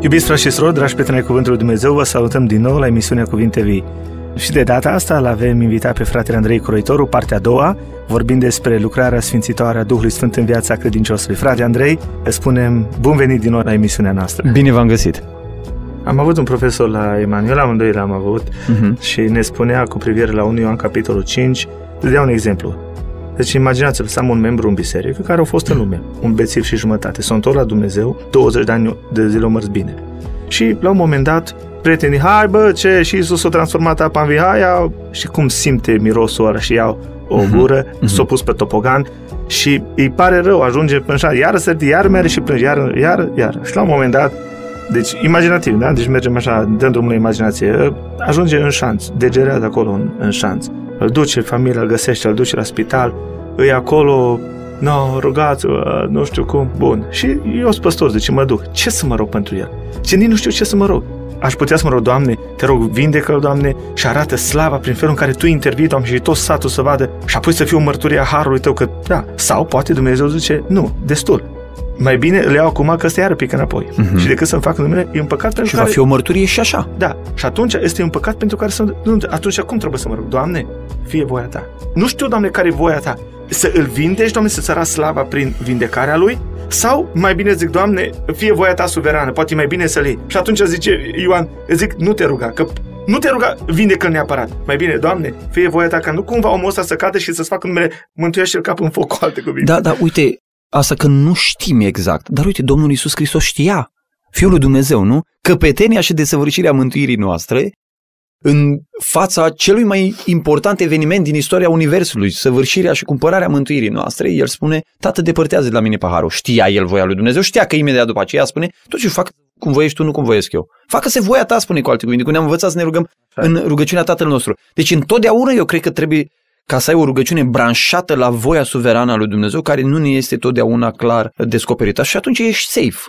Iubiți frați și surori, dragi prieteni cuvântul Cuvântului Dumnezeu, vă salutăm din nou la emisiunea Cuvinte Vii. Și de data asta l-avem invitat pe fratele Andrei Croitoru, partea a doua, vorbind despre lucrarea sfințitoare a Duhului Sfânt în viața credinciosului. Frate Andrei, spunem bun venit din nou la emisiunea noastră. Bine v-am găsit! Am avut un profesor la Emanuel, amândoi l-am avut, uh-huh. și ne spunea cu privire la 1 Ioan capitolul 5, dea un exemplu. Deci imaginați-vă să am un membru în biserică care au fost în lume, un bețiv și jumătate, Sunt tot la Dumnezeu, 20 de ani de zile o mers bine. Și la un moment dat, prietenii, hai bă, ce, și Isus s-a transformat apa în vihaia, și cum simte mirosul ăla și iau o mhm, gură, uh-huh, s-a pus pe topogan și îi pare rău, ajunge până iar să iar merge și plânge, iar, iar, iar. Și la un moment dat, deci, imaginativ, da? Deci mergem așa, dăm drumul la imaginație. Ajunge în șanț, degerea de acolo în, în șanț. Îl duce, familia îl găsește, îl duce la spital, îi acolo, no, rugați nu știu cum, bun. Și eu sunt păstor, deci mă duc. Ce să mă rog pentru el? Ce nici nu știu ce să mă rog. Aș putea să mă rog, Doamne, te rog, vindecă Doamne, și arată slava prin felul în care Tu intervii, Doamne, și tot satul să vadă și apoi să fiu a Harului Tău, că da, sau poate Dumnezeu zice, nu, destul, mai bine le iau acum că se iară pică înapoi. Uh-huh. Și decât să-mi fac numele, e un păcat pentru și care... va fi o mărturie și așa. Da. Și atunci este un păcat pentru care să... atunci cum trebuie să mă rog? Doamne, fie voia ta. Nu știu, Doamne, care e voia ta. Să îl vindești, Doamne, să-ți arăți slava prin vindecarea lui? Sau, mai bine zic, Doamne, fie voia ta suverană, poate mai bine să-l iei. Și atunci zice Ioan, zic, nu te ruga, că nu te ruga, vindecă-l neapărat. Mai bine, Doamne, fie voia ta ca nu cumva omul ăsta să cadă și să-ți facă numele, mântuiește-l cap în foc cu alte cuvinte. Da, da, uite, asta că nu știm exact. Dar uite, Domnul Iisus Hristos știa, Fiul lui Dumnezeu, nu? Căpetenia și desăvârșirea mântuirii noastre în fața celui mai important eveniment din istoria Universului, săvârșirea și cumpărarea mântuirii noastre, el spune, Tată, depărtează de la mine paharul. Știa el voia lui Dumnezeu, știa că imediat după aceea spune, ce fac cum voiești tu, nu cum voiesc eu. Facă-se voia ta, spune cu alte cuvinte, cum ne-am învățat să ne rugăm în rugăciunea Tatăl nostru. Deci întotdeauna eu cred că trebuie ca să ai o rugăciune branșată la voia suverană a lui Dumnezeu, care nu ne este totdeauna clar descoperită. Și atunci ești safe.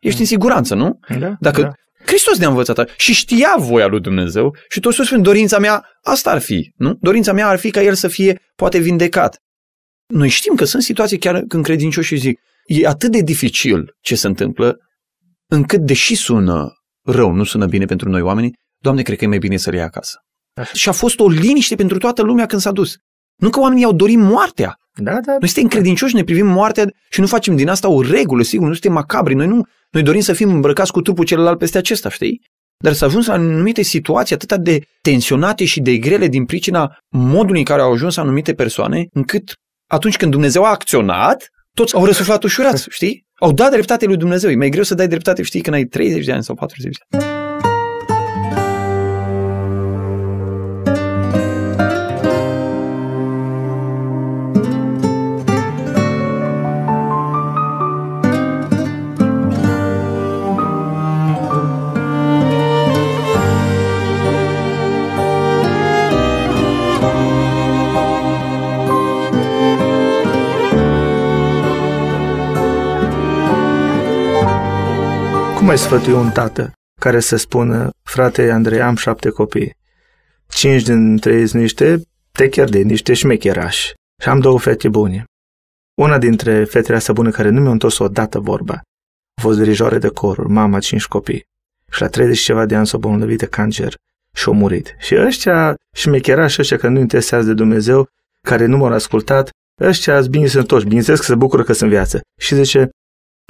Ești în mm. siguranță, nu? Da, Dacă da. Hristos ne-a învățat și știa voia lui Dumnezeu și tot spune, dorința mea, asta ar fi, nu? Dorința mea ar fi ca el să fie poate vindecat. Noi știm că sunt situații chiar când credincioșii zic, e atât de dificil ce se întâmplă, încât deși sună rău, nu sună bine pentru noi oamenii, Doamne, cred că e mai bine să le iei acasă. Și a fost o liniște pentru toată lumea când s-a dus. Nu că oamenii au dorit moartea. Da, da. Noi suntem credincioși, ne privim moartea și nu facem din asta o regulă, sigur, nu suntem macabri. Noi, nu, noi dorim să fim îmbrăcați cu trupul celălalt peste acesta, știi? Dar s-a ajuns la anumite situații atât de tensionate și de grele din pricina modului în care au ajuns anumite persoane, încât atunci când Dumnezeu a acționat, toți au răsuflat ușurați, știi? Au dat dreptate lui Dumnezeu. E mai greu să dai dreptate, știi, când ai 30 de ani sau 40 de ani. Cum ai sfătui un tată care să spună, frate Andrei, am șapte copii, cinci dintre ei sunt niște de niște șmecherași și am două fete bune. Una dintre fetele astea bune care nu mi-a întors o dată vorba a fost dirijoare de coruri, mama cinci copii și la 30 și ceva de ani s-a bolnăvit de cancer și a murit. Și ăștia șmecherași, ăștia care nu interesează de Dumnezeu, care nu m-au ascultat, ăștia bine sunt toți, bineînțeles că se bucură că sunt viață. Și zice,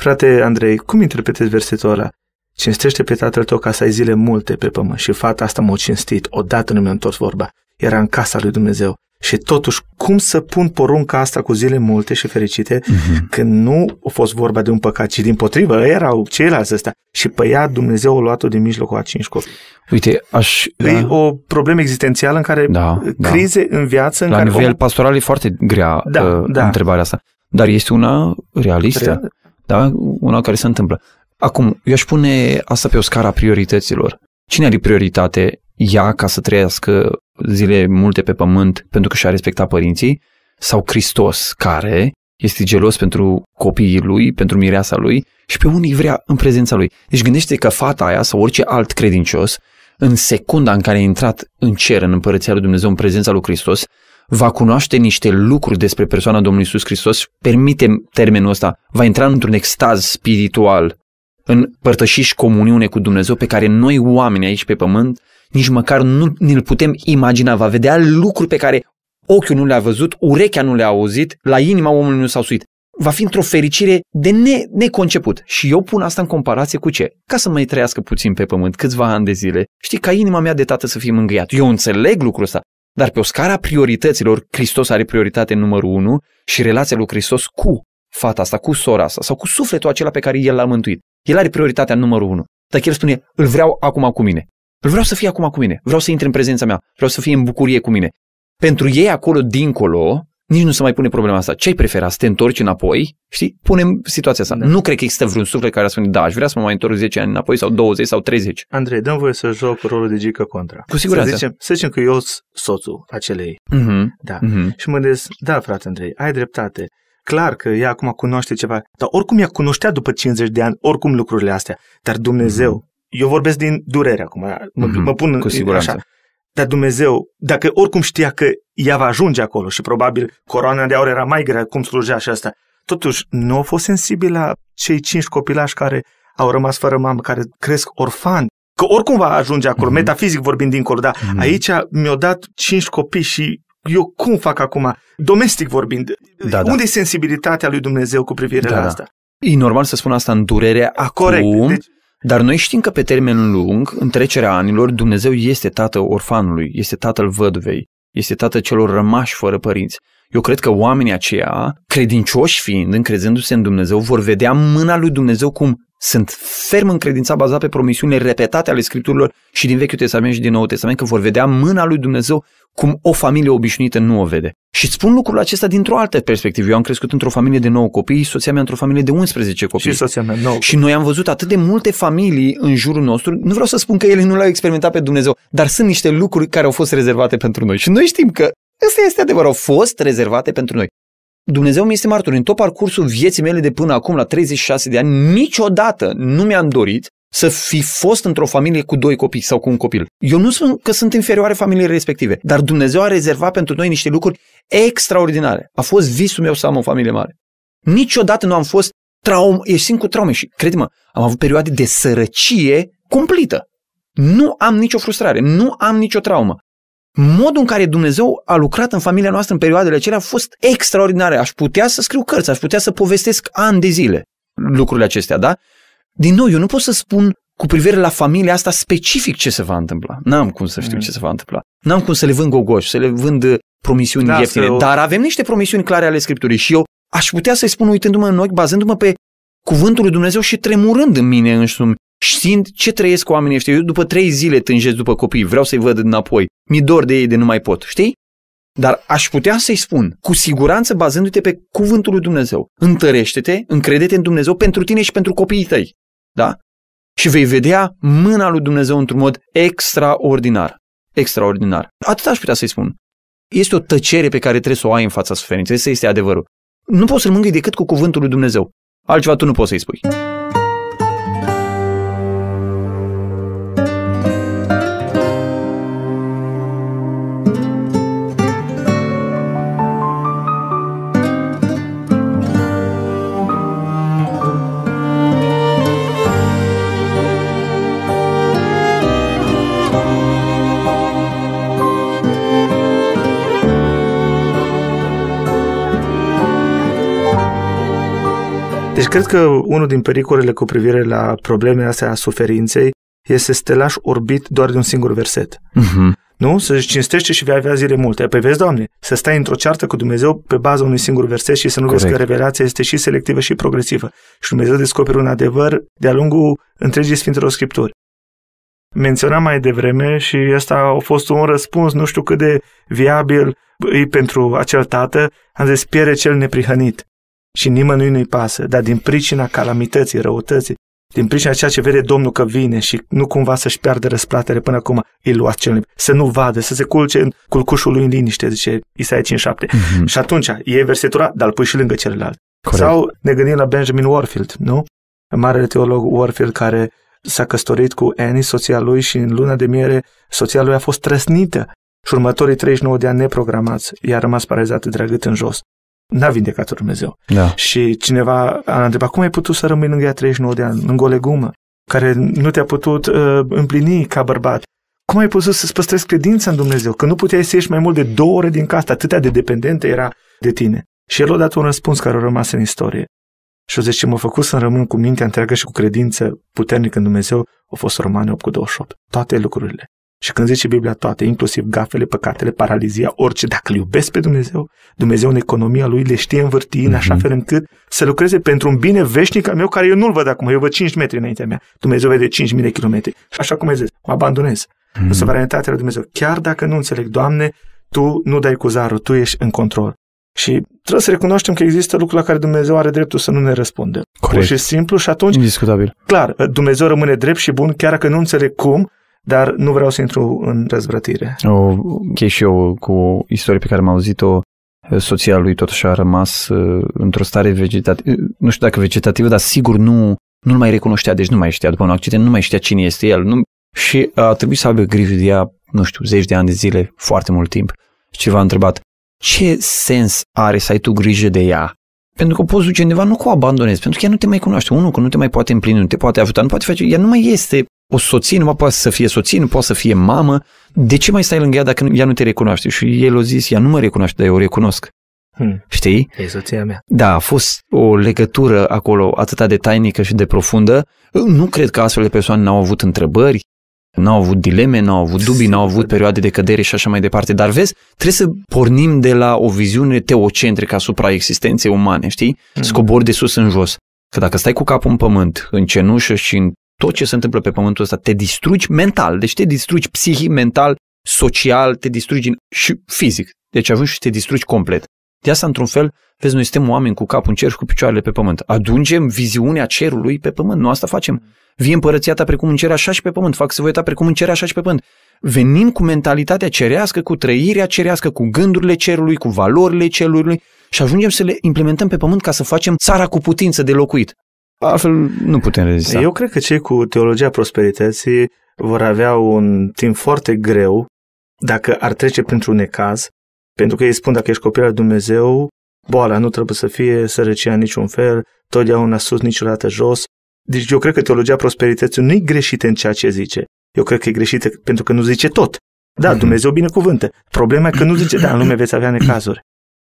Frate Andrei, cum interpretezi versetul ăla? Cinstește pe tatăl tău ca să ai zile multe pe pământ și fata asta m-a cinstit, odată nu mi-a întors vorba. Era în casa lui Dumnezeu. Și totuși, cum să pun porunca asta cu zile multe și fericite, uh-huh. când nu a fost vorba de un păcat, ci din potrivă, erau ceilalți ăsta. Și pe ea Dumnezeu a luat-o din mijlocul a cinci copii. Uite, aș... Da. E o problemă existențială în care da, da. crize da. în viață... În La care nivel om... pastoral e foarte grea da, uh, da. întrebarea asta. Dar este una realistă. Real da? una care se întâmplă. Acum, eu aș pune asta pe o scară a priorităților. Cine are prioritate ea ca să trăiască zile multe pe pământ pentru că și-a respectat părinții? Sau Hristos, care este gelos pentru copiii lui, pentru mireasa lui și pe unii vrea în prezența lui. Deci gândește că fata aia sau orice alt credincios, în secunda în care a intrat în cer, în împărăția lui Dumnezeu, în prezența lui Hristos, va cunoaște niște lucruri despre persoana Domnului Iisus Hristos, permite termenul ăsta, va intra într-un extaz spiritual, în părtășiși comuniune cu Dumnezeu pe care noi oameni aici pe pământ nici măcar nu ne-l putem imagina, va vedea lucruri pe care ochiul nu le-a văzut, urechea nu le-a auzit, la inima omului nu s-a suit. Va fi într-o fericire de ne- neconceput. Și eu pun asta în comparație cu ce? Ca să mai trăiască puțin pe pământ, câțiva ani de zile, știi, ca inima mea de tată să fie mângâiat. Eu înțeleg lucrul ăsta, dar pe o scară a priorităților, Hristos are prioritate numărul unu și relația lui Hristos cu fata asta, cu sora asta sau cu sufletul acela pe care El l-a mântuit. El are prioritatea numărul unu. Dacă El spune, îl vreau acum cu mine, îl vreau să fie acum cu mine, vreau să intre în prezența mea, vreau să fie în bucurie cu mine. Pentru ei acolo, dincolo, nici nu se mai pune problema asta. Ce ai prefera? Să te întorci înapoi? Știi? Punem situația asta. Da. Nu cred că există vreun suflet care a spune, da, aș vrea să mă mai întorc 10 ani înapoi sau 20 sau 30. Andrei, dăm voie să joc rolul de gică contra. Cu siguranță. Să zicem, să zicem că eu sunt soțul acelei. Uh-huh. Da. Uh-huh. Și mă gândesc, da, frate Andrei, ai dreptate. Clar că ea acum cunoaște ceva, dar oricum ea cunoștea după 50 de ani, oricum lucrurile astea. Dar Dumnezeu, uh-huh. eu vorbesc din durere acum, mă, uh-huh. mă pun Cu siguranță. așa dar Dumnezeu, dacă oricum știa că ea va ajunge acolo și probabil coroana de aur era mai grea, cum slujea și asta, totuși nu a fost sensibil la cei cinci copilași care au rămas fără mamă, care cresc orfani. Că oricum va ajunge acolo, mm-hmm. metafizic vorbind dincolo, dar mm-hmm. aici mi-au dat cinci copii și eu cum fac acum, domestic vorbind, da, da. unde da. e sensibilitatea lui Dumnezeu cu privire da, la da. asta? E normal să spun asta în durere acum, Corect. Deci, dar noi știm că pe termen lung, în trecerea anilor, Dumnezeu este tatăl orfanului, este tatăl văduvei, este tatăl celor rămași fără părinți. Eu cred că oamenii aceia, credincioși fiind, încrezându-se în Dumnezeu, vor vedea mâna lui Dumnezeu cum sunt ferm în credința bazată pe promisiunile repetate ale Scripturilor și din Vechiul Testament și din Noul Testament că vor vedea mâna lui Dumnezeu cum o familie obișnuită nu o vede. Și spun lucrul acesta dintr-o altă perspectivă. Eu am crescut într-o familie de 9 copii, soția mea într-o familie de 11 copii. Și soția mea 9. Și noi am văzut atât de multe familii în jurul nostru. Nu vreau să spun că ele nu l-au experimentat pe Dumnezeu, dar sunt niște lucruri care au fost rezervate pentru noi. Și noi știm că Ăsta este adevărat, au fost rezervate pentru noi. Dumnezeu mi este martor. În tot parcursul vieții mele de până acum, la 36 de ani, niciodată nu mi-am dorit să fi fost într-o familie cu doi copii sau cu un copil. Eu nu spun că sunt inferioare familiei respective, dar Dumnezeu a rezervat pentru noi niște lucruri extraordinare. A fost visul meu să am o familie mare. Niciodată nu am fost traum, ieșind cu traume și, crede-mă, am avut perioade de sărăcie cumplită. Nu am nicio frustrare, nu am nicio traumă modul în care Dumnezeu a lucrat în familia noastră în perioadele acelea a fost extraordinar. Aș putea să scriu cărți, aș putea să povestesc ani de zile lucrurile acestea, da? Din nou, eu nu pot să spun cu privire la familia asta specific ce se va întâmpla. N-am cum să știu mm. ce se va întâmpla. N-am cum să le vând gogoși, să le vând uh, promisiuni da, ieftine, o... dar avem niște promisiuni clare ale Scripturii și eu aș putea să-i spun uitându-mă în ochi, bazându-mă pe cuvântul lui Dumnezeu și tremurând în mine însumi știind ce trăiesc cu oamenii ăștia. Eu după trei zile tânjesc după copii, vreau să-i văd înapoi, mi dor de ei de nu mai pot, știi? Dar aș putea să-i spun, cu siguranță bazându-te pe cuvântul lui Dumnezeu, întărește-te, încrêde-te în Dumnezeu pentru tine și pentru copiii tăi. Da? Și vei vedea mâna lui Dumnezeu într-un mod extraordinar. Extraordinar. Atât aș putea să-i spun. Este o tăcere pe care trebuie să o ai în fața suferinței, să este adevărul. Nu poți să-l mângâi decât cu cuvântul lui Dumnezeu. Altceva tu nu poți să-i spui. Cred că unul din pericolele cu privire la problemele astea a suferinței este să te lași orbit doar de un singur verset. Uh-huh. Nu? Să-și cinstește și vei avea zile multe. Păi vezi, Doamne, să stai într-o ceartă cu Dumnezeu pe baza unui singur verset și să nu Correct. vezi că revelația este și selectivă și progresivă. Și Dumnezeu descoperă un adevăr de-a lungul întregii Sfintelor Scripturi. Menționam mai devreme și asta a fost un răspuns, nu știu cât de viabil e pentru acel tată, am zis, pierde cel neprihănit și nimănui nu-i pasă, dar din pricina calamității, răutății, din pricina ceea ce vede Domnul că vine și nu cumva să-și piardă răsplatele până acum, îi luați cel liber. Să nu vadă, să se culce în culcușul lui în liniște, zice Isaia 5.7. Mm-hmm. Și atunci e versetura, dar îl pui și lângă celălalt. Corect. Sau ne gândim la Benjamin Warfield, nu? Marele teolog Warfield care s-a căsătorit cu Annie, soția lui, și în luna de miere soția lui a fost trăsnită și următorii 39 de ani neprogramați i-a rămas paralizată de în jos n-a vindecat Dumnezeu. Da. Și cineva a întrebat, cum ai putut să rămâi lângă ea 39 de ani, lângă o legumă, care nu te-a putut uh, împlini ca bărbat? Cum ai putut să-ți păstrezi credința în Dumnezeu? Că nu puteai să ieși mai mult de două ore din casă, atâtea de dependentă era de tine. Și el a dat un răspuns care a rămas în istorie. Și o zice, m-a făcut să rămân cu mintea întreagă și cu credință puternică în Dumnezeu, a fost Romane 8 cu 28. Toate lucrurile. Și când zice Biblia toate, inclusiv gafele, păcatele, paralizia, orice, dacă îl iubesc pe Dumnezeu, Dumnezeu în economia lui le știe învârti în așa mhm. fel încât să lucreze pentru un bine veșnic al meu care eu nu-l văd acum, eu văd 5 metri înaintea mea. Dumnezeu vede 5.000 de kilometri. Și așa cum ai zis, mă abandonez. Mm-hmm. suveranitatea lui Dumnezeu. Chiar dacă nu înțeleg, Doamne, Tu nu dai cu zarul, Tu ești în control. Și trebuie să recunoaștem că există lucruri la care Dumnezeu are dreptul să nu ne răspundă. Corect. Pur și simplu și atunci... Indiscutabil. Clar, Dumnezeu rămâne drept și bun, chiar dacă nu înțeleg cum, dar nu vreau să intru în răzvrătire. O, okay, și eu cu istorie pe care am auzit-o, eh, soția lui totuși a rămas uh, într-o stare vegetativă, nu știu dacă vegetativă, dar sigur nu nu-l mai recunoștea, deci nu mai știa după un accident, nu mai știa cine este el. Nu... Și a trebuit să aibă grijă de ea, nu știu, zeci de ani de zile, foarte mult timp. Și v-a întrebat, ce sens are să ai tu grijă de ea? Pentru că poți duce undeva, nu că o abandonezi, pentru că ea nu te mai cunoaște. Unul, că nu te mai poate împlini, nu te poate ajuta, nu poate face, ea nu mai este o soție, nu poate să fie soție, nu poate să fie mamă. De ce mai stai lângă ea dacă ea nu te recunoaște? Și el a zis, ea nu mă recunoaște, dar eu o recunosc. Hmm. Știi? E soția mea. Da, a fost o legătură acolo atât de tainică și de profundă. Nu cred că astfel de persoane n-au avut întrebări, n-au avut dileme, n-au avut dubii, n-au avut perioade de cădere și așa mai departe. Dar vezi, trebuie să pornim de la o viziune teocentrică asupra existenței umane, știi? Hmm. Scobori de sus în jos. Că dacă stai cu capul în pământ, în cenușă și în tot ce se întâmplă pe pământul ăsta, te distrugi mental, deci te distrugi psihic, mental, social, te distrugi și fizic. Deci ajungi și te distrugi complet. De asta, într-un fel, vezi, noi suntem oameni cu capul în cer și cu picioarele pe pământ. Adungem viziunea cerului pe pământ. Nu asta facem. Vie împărăția ta precum în cer, așa și pe pământ. Fac să voi ta precum în cer, așa și pe pământ. Venim cu mentalitatea cerească, cu trăirea cerească, cu gândurile cerului, cu valorile cerului și ajungem să le implementăm pe pământ ca să facem țara cu putință de locuit altfel nu putem rezista. Eu cred că cei cu teologia prosperității vor avea un timp foarte greu dacă ar trece printr-un necaz, pentru că ei spun dacă ești copil al Dumnezeu, boala nu trebuie să fie, sărăcia niciun fel, totdeauna sus, niciodată jos. Deci eu cred că teologia prosperității nu e greșită în ceea ce zice. Eu cred că e greșită pentru că nu zice tot. Da, mhm. Dumnezeu binecuvântă. Problema e că nu zice, da, în lume veți avea necazuri.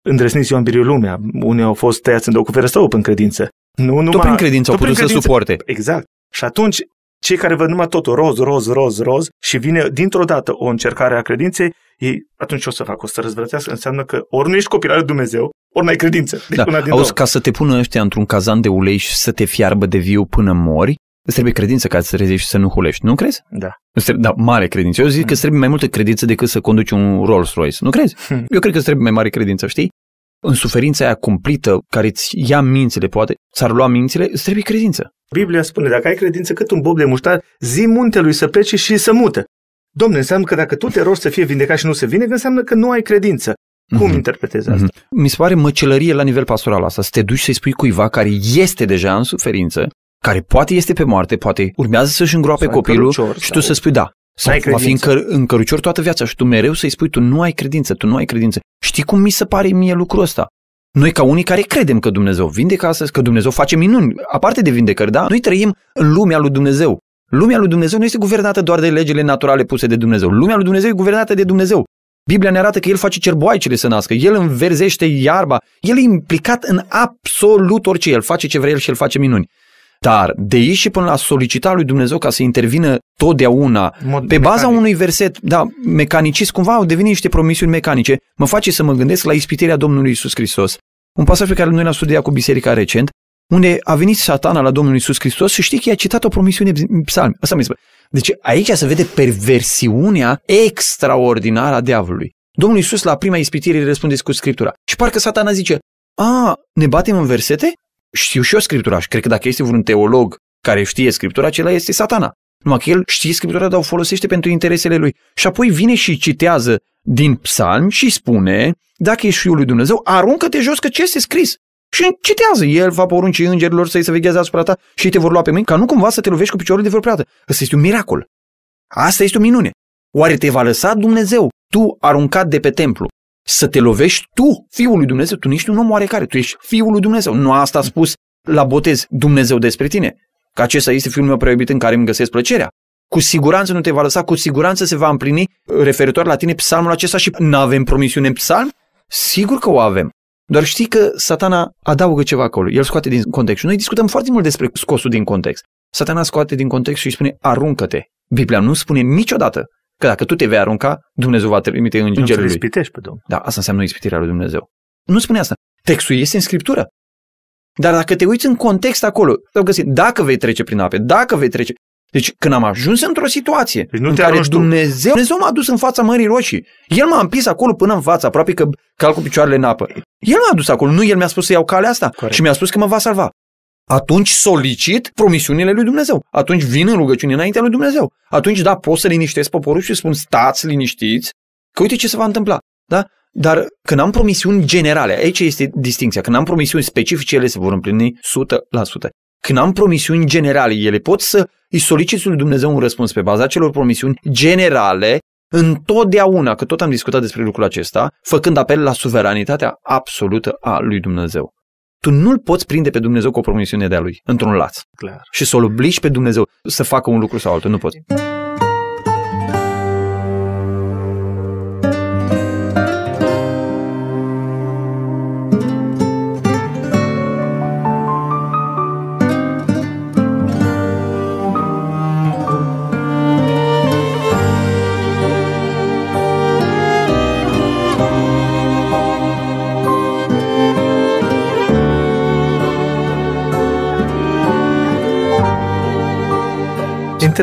Îndrăsniți Ioan în lumea. Unii au fost tăiați în două cu ferestră în credință. Nu numai, tot prin credință au putut credință, să suporte. Exact. Și atunci, cei care văd numai totul roz, roz, roz, roz și vine dintr-o dată o încercare a credinței, ei, atunci ce o să fac? O să răzvrătească? Înseamnă că ori nu ești copil al Dumnezeu, ori n-ai credință. Da. Deci da. una din Auzi, două. ca să te pună ăștia într-un cazan de ulei și să te fiarbă de viu până mori, Îți trebuie credință ca să te trezești și să nu hulești, nu crezi? Da. trebuie, da, mare credință. Eu zic mm. că hmm. îți trebuie mai multă credință decât să conduci un Rolls Royce, nu crezi? Mm. Eu cred că îți trebuie mai mare credință, știi? în suferința aia cumplită, care îți ia mințile, poate, ți-ar lua mințile, îți trebuie credință. Biblia spune, dacă ai credință cât un bob de muștar, zi muntelui să plece și să mute. Domne, înseamnă că dacă tu te rogi să fie vindecat și nu se vine, înseamnă că nu ai credință. Cum mm-hmm. interpretezi asta? Mm-hmm. Mi se pare măcelărie la nivel pastoral asta, să te duci să-i spui cuiva care este deja în suferință, care poate este pe moarte, poate urmează să-și îngroape copilul cărucior, și tu sau... să spui da, sau va fi încăr- încărucior toată viața și tu mereu să-i spui, tu nu ai credință, tu nu ai credință. Știi cum mi se pare mie lucrul ăsta? Noi ca unii care credem că Dumnezeu vindecă astăzi, că Dumnezeu face minuni, aparte de vindecări, da? Noi trăim în lumea lui Dumnezeu. Lumea lui Dumnezeu nu este guvernată doar de legile naturale puse de Dumnezeu. Lumea lui Dumnezeu e guvernată de Dumnezeu. Biblia ne arată că El face cerboaicele să nască, El înverzește iarba, El e implicat în absolut orice, El face ce vrea El și El face minuni. Dar de aici și până la solicita lui Dumnezeu ca să intervină totdeauna, Mod pe baza mecanic. unui verset, da, mecanicist, cumva au devenit niște promisiuni mecanice, mă face să mă gândesc la ispitirea Domnului Isus Hristos. Un pasaj pe care noi l-am studiat cu biserica recent, unde a venit satana la Domnul Isus Hristos și știi că i-a citat o promisiune în psalmi. Asta mi se. Deci aici se vede perversiunea extraordinară a diavolului. Domnul Isus la prima ispitire îi răspunde cu Scriptura. Și parcă satana zice, a, ne batem în versete? știu și eu Scriptura și cred că dacă este vreun teolog care știe Scriptura, acela este satana. Numai că el știe Scriptura, dar o folosește pentru interesele lui. Și apoi vine și citează din psalm și spune, dacă ești Fiul lui Dumnezeu, aruncă-te jos că ce este scris. Și citează, el va porunci îngerilor să-i să vegheze asupra ta și ei te vor lua pe mâini ca nu cumva să te lovești cu piciorul de vreo plată. Asta este un miracol. Asta este o minune. Oare te va lăsa Dumnezeu, tu aruncat de pe templu, să te lovești tu, Fiul lui Dumnezeu. Tu nu ești un om oarecare, tu ești Fiul lui Dumnezeu. Nu asta a spus la botez Dumnezeu despre tine. Că acesta este Fiul meu prea în care îmi găsesc plăcerea. Cu siguranță nu te va lăsa, cu siguranță se va împlini referitor la tine psalmul acesta și nu avem promisiune în psalm? Sigur că o avem. Doar știi că satana adaugă ceva acolo, el scoate din context. Și noi discutăm foarte mult despre scosul din context. Satana scoate din context și îi spune aruncă-te. Biblia nu spune niciodată Că dacă tu te vei arunca, Dumnezeu va trimite îngerul lui. ispitești pe Domnul. Da, asta înseamnă ispitirea lui Dumnezeu. Nu spune asta. Textul este în Scriptură. Dar dacă te uiți în context acolo, te găsit dacă vei trece prin ape, dacă vei trece. Deci când am ajuns într-o situație deci nu în care Dumnezeu, Dumnezeu m-a dus în fața Mării Roșii, El m-a împins acolo până în față, aproape că calc cu picioarele în apă. El m-a dus acolo, nu El mi-a spus să iau calea asta Corect. și mi-a spus că mă va salva atunci solicit promisiunile lui Dumnezeu. Atunci vin în rugăciune înaintea lui Dumnezeu. Atunci, da, pot să liniștesc poporul și spun stați liniștiți, că uite ce se va întâmpla. Da? Dar când am promisiuni generale, aici este distinția, când am promisiuni specifice, ele se vor împlini 100%. Când am promisiuni generale, ele pot să îi solicit lui Dumnezeu un răspuns pe baza celor promisiuni generale, întotdeauna, că tot am discutat despre lucrul acesta, făcând apel la suveranitatea absolută a lui Dumnezeu tu nu-l poți prinde pe Dumnezeu cu o promisiune de-a lui, într-un laț. Clar. Și să-l obligi pe Dumnezeu să facă un lucru sau altul, nu poți.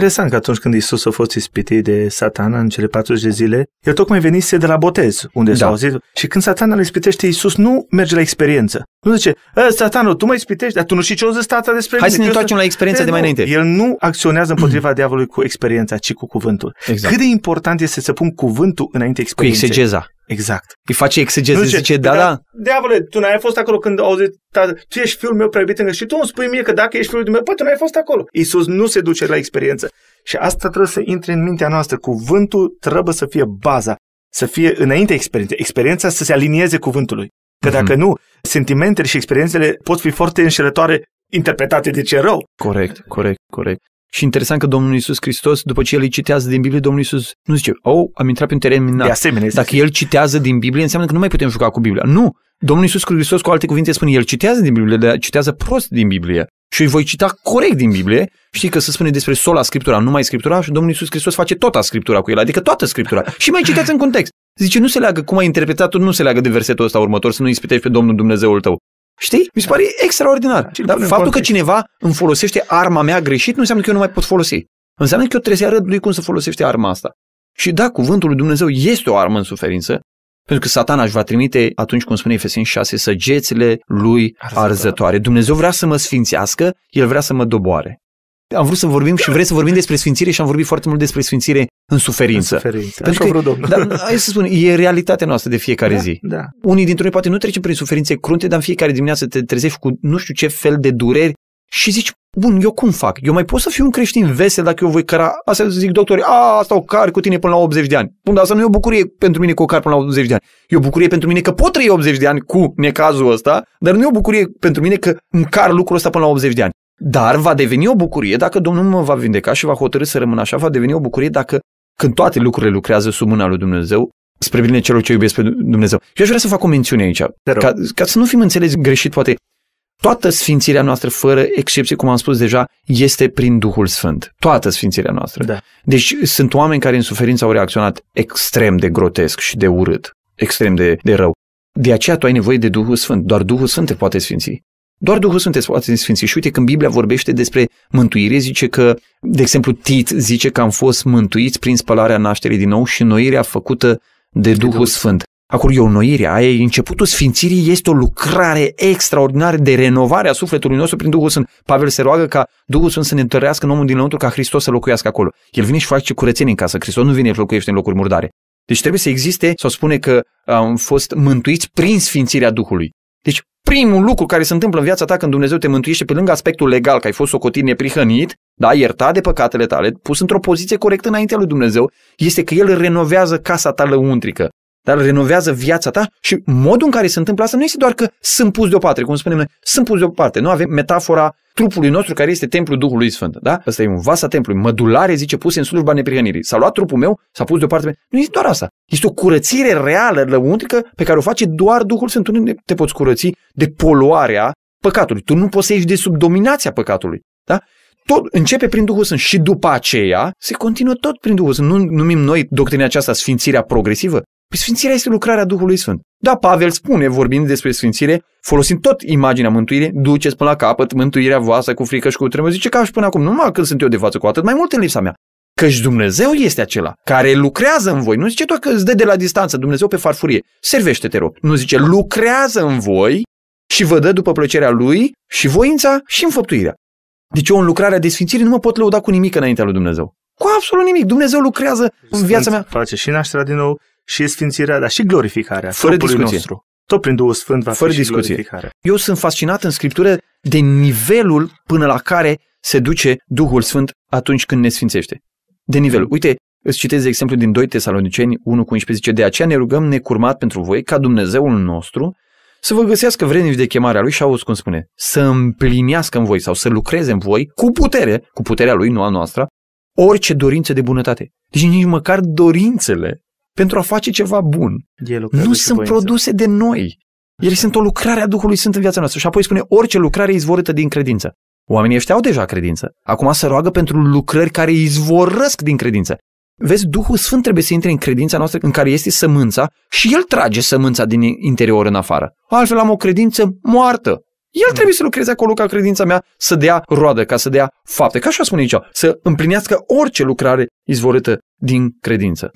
interesant că atunci când Isus a fost ispitit de satana în cele 40 de zile, el tocmai venise de la botez, unde da. s-a auzit. Și când satana îl ispitește, Isus nu merge la experiență. Nu zice, ă, satanul, tu mă ispitești, dar tu nu știi ce o zis tata despre Hai mine. să ne întoarcem la experiența de mai înainte. El nu acționează împotriva diavolului cu experiența, ci cu cuvântul. Exact. Cât de important este să pun cuvântul înainte experienței. Cu exegeza. Exact. Îi face exegeză, zice, zice, da da, da, da. Diavole, tu n-ai fost acolo când au zis, tata, da, tu ești fiul meu prea iubit și tu îmi spui mie că dacă ești fiul meu, păi tu n-ai fost acolo. Iisus nu se duce la experiență. Și asta trebuie să intre în mintea noastră. Cuvântul trebuie să fie baza, să fie înainte experiență. experiența să se alinieze cuvântului. Că dacă mhm. nu, sentimentele și experiențele pot fi foarte înșelătoare interpretate de ce rău. Corect, corect, corect. Și interesant că Domnul Iisus Hristos, după ce el îi citează din Biblie, Domnul Iisus nu zice, oh, am intrat pe un teren minat. De asemenea, Dacă el citează din Biblie, înseamnă că nu mai putem juca cu Biblia. Nu! Domnul Iisus Hristos, cu alte cuvinte, spune, el citează din Biblie, dar citează prost din Biblie. Și îi voi cita corect din Biblie. Știi că se spune despre sola Scriptura, numai Scriptura și Domnul Iisus Hristos face toată Scriptura cu el, adică toată Scriptura. Și mai citeți în context. Zice, nu se leagă cum ai interpretat nu se leagă de versetul ăsta următor, să nu ispitești pe Domnul Dumnezeul tău. Știi? Mi se pare extraordinar. Dar faptul context. că cineva îmi folosește arma mea greșit nu înseamnă că eu nu mai pot folosi. Înseamnă că eu trebuie să arăt lui cum să folosește arma asta. Și da, cuvântul lui Dumnezeu este o armă în suferință, pentru că satana își va trimite, atunci cum spune Efeseni 6, săgețile lui arzătoare. arzătoare. Dumnezeu vrea să mă sfințească, El vrea să mă doboare. Am vrut să vorbim și vrei să vorbim despre sfințire și am vorbit foarte mult despre sfințire în suferință. În suferință. Pentru Așa că, vrut, dar, hai să spun, e realitatea noastră de fiecare da, zi. Da. Unii dintre noi poate nu trecem prin suferințe crunte, dar în fiecare dimineață te trezești cu nu știu ce fel de dureri și zici, bun, eu cum fac? Eu mai pot să fiu un creștin vesel dacă eu voi căra, asta zic doctorii, a, asta o car cu tine până la 80 de ani. Bun, dar asta nu e o bucurie pentru mine că o car până la 80 de ani. E o bucurie pentru mine că pot trăi 80 de ani cu necazul ăsta, dar nu e o bucurie pentru mine că un car lucrul ăsta până la 80 de ani. Dar va deveni o bucurie dacă Domnul mă va vindeca și va hotărâ să rămân așa, va deveni o bucurie dacă când toate lucrurile lucrează sub mâna lui Dumnezeu, spre bine celor ce iubesc pe Dumnezeu. Eu aș vrea să fac o mențiune aici, ca, ca să nu fim înțeleși greșit, poate Toată sfințirea noastră, fără excepție, cum am spus deja, este prin Duhul Sfânt. Toată sfințirea noastră. Da. Deci sunt oameni care în suferință au reacționat extrem de grotesc și de urât, extrem de, de rău. De aceea tu ai nevoie de Duhul Sfânt. Doar Duhul Sfânt te poate sfinți. Doar Duhul Sfânt te poate sfinți. Și uite, când Biblia vorbește despre mântuire, zice că, de exemplu, Tit zice că am fost mântuiți prin spălarea nașterii din nou și noirea făcută de, de Duhul Sfânt aia a începutul sfințirii este o lucrare extraordinară de renovare a sufletului nostru prin Duhul Sfânt. Pavel se roagă ca Duhul Sfânt să ne întărească în omul dinăuntru ca Hristos să locuiască acolo. El vine și face curățenie în casă, Hristos nu vine și locuiește în locuri murdare. Deci trebuie să existe, sau spune că am fost mântuiți prin sfințirea Duhului. Deci primul lucru care se întâmplă în viața ta când Dumnezeu te mântuiește pe lângă aspectul legal, că ai fost socotit neprihănit, da, iertat de păcatele tale, pus într-o poziție corectă înaintea lui Dumnezeu, este că El renovează casa ta lăuntrică dar renovează viața ta și modul în care se întâmplă asta nu este doar că sunt pus deoparte, cum spunem noi, sunt pus deoparte. Nu avem metafora trupului nostru care este templul Duhului Sfânt, da? asta e un vas a templului, mădulare, zice, pus în slujba neprihănirii. S-a luat trupul meu, s-a pus deoparte. Nu este doar asta. Este o curățire reală, lăuntrică, pe care o face doar Duhul Sfânt. Tu nu te poți curăți de poluarea păcatului. Tu nu poți să ieși de sub dominația păcatului, da? tot începe prin Duhul Sfânt și după aceea se continuă tot prin Duhul Sfânt. Nu numim noi doctrina aceasta sfințirea progresivă? Păi sfințirea este lucrarea Duhului Sfânt. Da, Pavel spune, vorbind despre sfințire, folosind tot imaginea mântuirii, duceți până la capăt mântuirea voastră cu frică și cu tremur. Zice că și până acum, numai când sunt eu de față cu atât mai mult în lipsa mea. Căci Dumnezeu este acela care lucrează în voi. Nu zice doar că îți dă de la distanță Dumnezeu pe farfurie. Servește-te rog. Nu zice lucrează în voi și vă dă după plăcerea Lui și voința și înfăptuirea. Deci eu în lucrarea de sfințire nu mă pot lăuda cu nimic înaintea lui Dumnezeu. Cu absolut nimic. Dumnezeu lucrează Sfânt în viața mea. Face și nașterea din nou, și sfințirea, dar și glorificarea Fără discuție. nostru. Tot prin Duhul Sfânt va Fără fi discuție. Eu sunt fascinat în Scriptură de nivelul până la care se duce Duhul Sfânt atunci când ne sfințește. De nivel. Uite, îți citez de exemplu din 2 Tesaloniceni 1 cu 11. De aceea ne rugăm necurmat pentru voi ca Dumnezeul nostru să vă găsească vrednici de chemarea lui și auzi cum spune, să împlinească în voi sau să lucreze în voi cu putere, cu puterea lui, nu a noastră, orice dorință de bunătate. Deci nici măcar dorințele pentru a face ceva bun. Nu sunt produse de noi. Ele sunt o lucrare a Duhului Sfânt în viața noastră. Și apoi spune, orice lucrare izvorâtă din credință. Oamenii ăștia au deja credință. Acum se roagă pentru lucrări care izvorăsc din credință. Vezi, Duhul Sfânt trebuie să intre în credința noastră în care este sămânța și El trage sămânța din interior în afară. Altfel am o credință moartă. El trebuie să lucreze acolo ca credința mea să dea roadă, ca să dea fapte, ca așa spune aici, să împlinească orice lucrare izvorâtă din credință.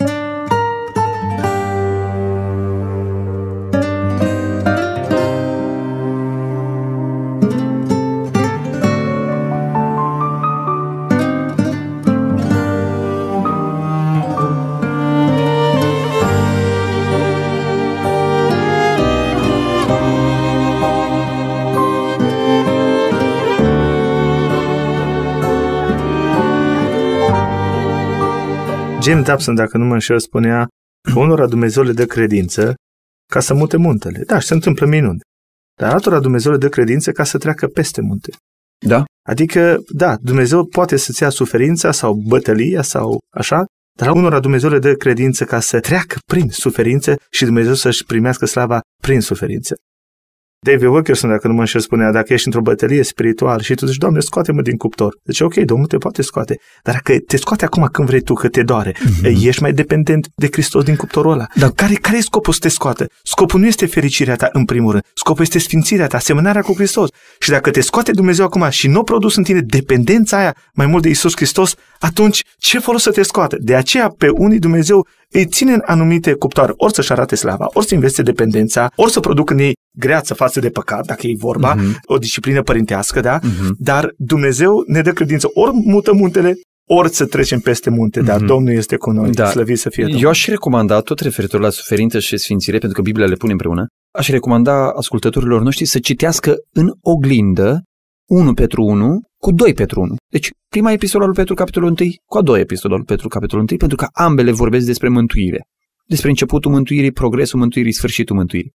Jim Dobson, dacă nu mă înșel, spunea că unora Dumnezeu le dă credință ca să mute muntele. Da, și se întâmplă minuni. Dar altora Dumnezeu le dă credință ca să treacă peste munte. Da. Adică, da, Dumnezeu poate să-ți ia suferința sau bătălia sau așa, dar unora Dumnezeu le dă credință ca să treacă prin suferință și Dumnezeu să-și primească slava prin suferință. David Wilkerson, dacă nu mă înșel, spunea, dacă ești într-o bătălie spirituală și tu zici, Doamne, scoate-mă din cuptor. Deci, ok, Domnul te poate scoate. Dar dacă te scoate acum când vrei tu, că te doare, mm-hmm. ești mai dependent de Hristos din cuptorul ăla. Dar Care, care e scopul să te scoate? Scopul nu este fericirea ta, în primul rând. Scopul este sfințirea ta, asemănarea cu Hristos. Și dacă te scoate Dumnezeu acum și nu produs în tine dependența aia mai mult de Isus Hristos, atunci ce folos să te scoate? De aceea, pe unii Dumnezeu îi ține în anumite cuptoare, ori să-și arate slava, ori să investe dependența, ori să producă în ei greață față de păcat, dacă e vorba, uh-huh. o disciplină părintească, da? Uh-huh. Dar Dumnezeu ne dă credință. Ori mută muntele, ori să trecem peste munte, dar mm-hmm. Domnul este cu noi, da. slăvit să fie Domnul. Eu aș recomanda, tot referitor la suferință și sfințire, pentru că Biblia le pune împreună, aș recomanda ascultătorilor noștri să citească în oglindă 1 Petru 1 cu 2 Petru 1. Deci prima epistola lui Petru, capitolul 1, cu a doua epistola lui Petru, capitolul 1, pentru că ambele vorbesc despre mântuire. Despre începutul mântuirii, progresul mântuirii, sfârșitul mântuirii.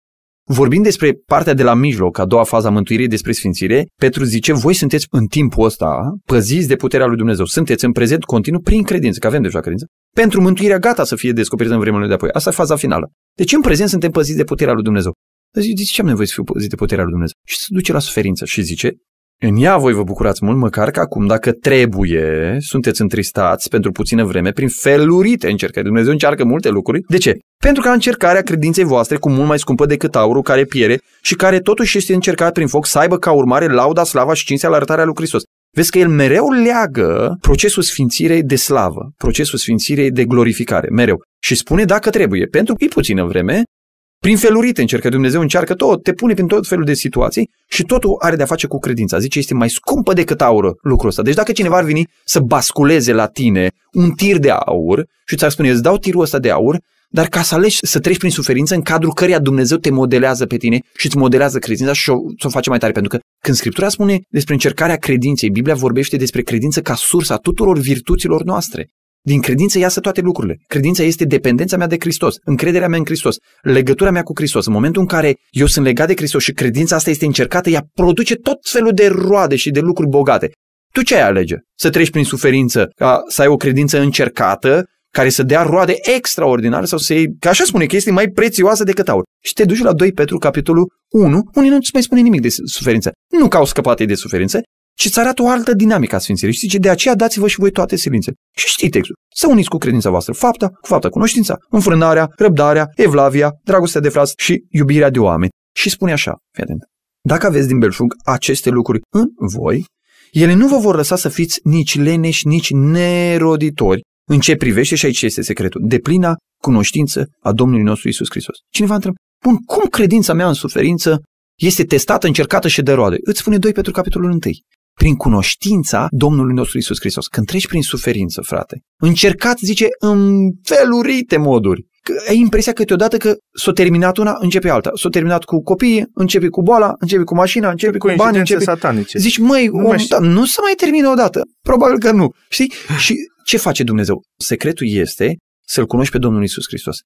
Vorbind despre partea de la mijloc, a doua fază a mântuirii despre sfințire, Petru zice, voi sunteți în timpul ăsta păziți de puterea lui Dumnezeu, sunteți în prezent continuu prin credință, că avem deja credință, pentru mântuirea gata să fie descoperită în vremurile de apoi. Asta e faza finală. Deci în prezent suntem păziți de puterea lui Dumnezeu. Deci, de ce am nevoie să fiu păzit de puterea lui Dumnezeu? Și se duce la suferință și zice, în ea voi vă bucurați mult, măcar că acum, dacă trebuie, sunteți întristați pentru puțină vreme prin felurite încercări. Dumnezeu încearcă multe lucruri. De ce? Pentru că încercarea credinței voastre, cu mult mai scumpă decât aurul care piere și care totuși este încercat prin foc, să aibă ca urmare lauda, slava și cinstea la arătarea lui Hristos. Vezi că el mereu leagă procesul sfințirei de slavă, procesul sfințirei de glorificare, mereu. Și spune dacă trebuie, pentru e puțină vreme, prin felurite încercă Dumnezeu, încearcă tot, te pune prin tot felul de situații și totul are de-a face cu credința. Zice, este mai scumpă decât aur, lucrul ăsta. Deci dacă cineva ar veni să basculeze la tine un tir de aur și ți-ar spune, îți dau tirul ăsta de aur, dar ca să alegi să treci prin suferință în cadrul căreia Dumnezeu te modelează pe tine și îți modelează credința și o, o face mai tare. Pentru că când Scriptura spune despre încercarea credinței, Biblia vorbește despre credință ca sursa tuturor virtuților noastre. Din credință iasă toate lucrurile. Credința este dependența mea de Hristos, încrederea mea în Hristos, legătura mea cu Hristos. În momentul în care eu sunt legat de Hristos și credința asta este încercată, ea produce tot felul de roade și de lucruri bogate. Tu ce ai alege? Să treci prin suferință, ca să ai o credință încercată, care să dea roade extraordinare sau să iei, ca așa spune, chestii mai prețioase decât aur. Și te duci la 2 Petru, capitolul 1, unii nu îți mai spune nimic de suferință. Nu că au scăpat ei de suferință, și îți arată o altă dinamică a Sfințirii. Și zice, de aceea dați-vă și voi toate silințele. Și știi textul. Să uniți cu credința voastră fapta, cu fapta cunoștința, înfrânarea, răbdarea, evlavia, dragostea de frați și iubirea de oameni. Și spune așa, fii atent. Dacă aveți din belșug aceste lucruri în voi, ele nu vă vor lăsa să fiți nici leneși, nici neroditori în ce privește, și aici este secretul, de plina cunoștință a Domnului nostru Isus Hristos. Cineva întreabă, bun, cum credința mea în suferință este testată, încercată și de roade? Îți spune 2 pentru capitolul 1 prin cunoștința Domnului nostru Isus Hristos. Când treci prin suferință, frate, încercați, zice, în felurite moduri. Că ai impresia că câteodată că s-a terminat una, începe alta. S-a terminat cu copiii, începe cu boala, începe cu mașina, începe cu, cu bani, începe... satanice. Zici, măi, nu, om, mai da, nu se mai termină odată. Probabil că nu. Știi? Și ce face Dumnezeu? Secretul este să-L cunoști pe Domnul Isus Hristos.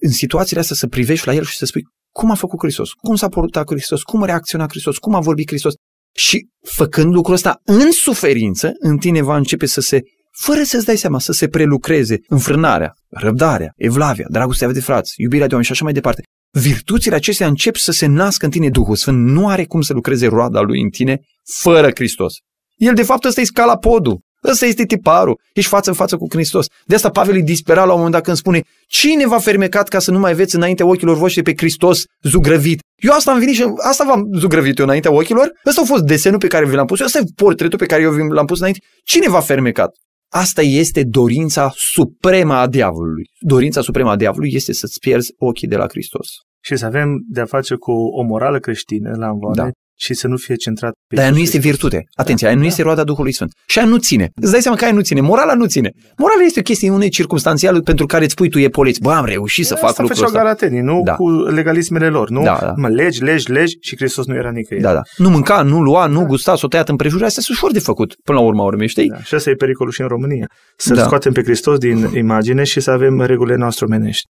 În situațiile astea să privești la El și să spui, cum a făcut Hristos, cum s-a purtat Hristos, cum a reacționat Hristos, cum a vorbit Hristos, și făcând lucrul ăsta în suferință, în tine va începe să se, fără să-ți dai seama, să se prelucreze înfrânarea, răbdarea, evlavia, dragostea de frați, iubirea de oameni și așa mai departe. Virtuțile acestea încep să se nască în tine. Duhul Sfânt nu are cum să lucreze roada lui în tine fără Hristos. El, de fapt, ăsta e podul. Ăsta este tiparul. Ești față în față cu Hristos. De asta Pavel e dispera la un moment dat când spune Cine va fermecat ca să nu mai veți înainte ochilor voștri pe Hristos zugrăvit? Eu asta am venit și asta v-am zugrăvit eu înaintea ochilor. Ăsta a fost desenul pe care vi l-am pus. Ăsta e portretul pe care eu vi l-am pus înainte. Cine va fermecat? Asta este dorința suprema a diavolului. Dorința suprema a diavolului este să-ți pierzi ochii de la Hristos. Și să avem de-a face cu o morală creștină la învoare, da și să nu fie centrat pe Dar aia nu este virtute. Da. Atenție, da, aia nu da. este roada Duhului Sfânt. Și aia nu ține. Îți dai seama că aia nu ține. Morala nu ține. Morala este o chestie unei circumstanțială pentru care îți pui tu e poliț. Bă, am reușit să fac asta lucrul ăsta. galatenii, nu da. cu legalismele lor, nu? Da, da. Mă, legi, legi, legi și Hristos nu era nicăieri. Da, da. Nu mânca, nu lua, nu da. gusta, s-o tăiat împrejur. Asta sunt ușor de făcut până la urma urmei, știi? Da. Și asta e pericolul și în România. să da. scoatem pe Hristos din imagine și să avem regulile noastre omenești.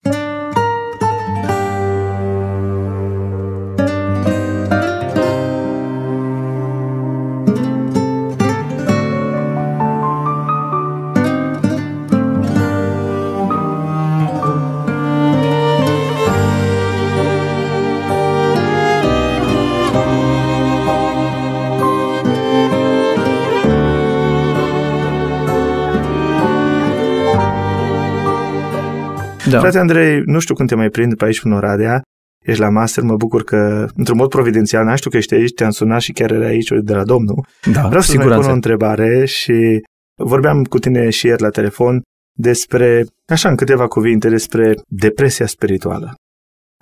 Da. Frate Andrei, nu știu când te mai prind pe aici în Oradea, ești la master, mă bucur că, într-un mod providențial, n știu că ești aici, te-am sunat și chiar era aici de la domnul. Da, Vreau să-ți pun o întrebare și vorbeam cu tine și ieri la telefon despre, așa în câteva cuvinte, despre depresia spirituală.